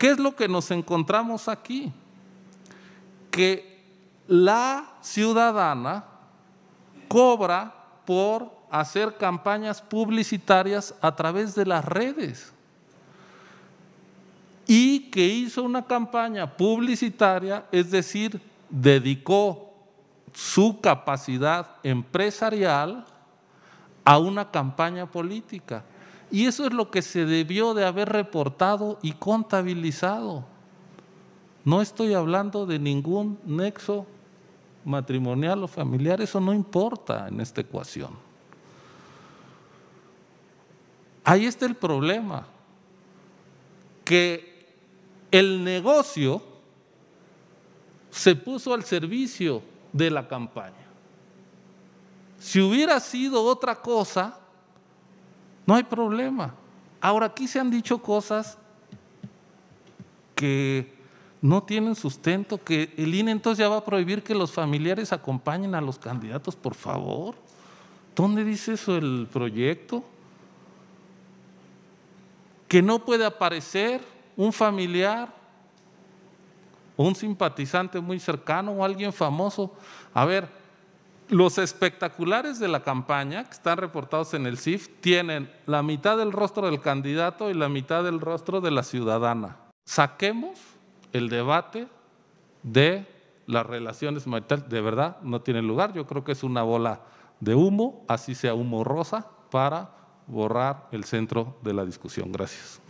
¿Qué es lo que nos encontramos aquí? Que la ciudadana cobra por hacer campañas publicitarias a través de las redes y que hizo una campaña publicitaria, es decir, dedicó su capacidad empresarial a una campaña política. Y eso es lo que se debió de haber reportado y contabilizado. No estoy hablando de ningún nexo matrimonial o familiar, eso no importa en esta ecuación. Ahí está el problema, que el negocio se puso al servicio de la campaña. Si hubiera sido otra cosa, no hay problema. Ahora, aquí se han dicho cosas que no tienen sustento, que el INE entonces ya va a prohibir que los familiares acompañen a los candidatos, por favor. ¿Dónde dice eso el proyecto? Que no puede aparecer un familiar un simpatizante muy cercano o alguien famoso. A ver, los espectaculares de la campaña, que están reportados en el CIF, tienen la mitad del rostro del candidato y la mitad del rostro de la ciudadana. Saquemos el debate de las relaciones maritales. De verdad, no tiene lugar. Yo creo que es una bola de humo, así sea humo rosa, para borrar el centro de la discusión. Gracias.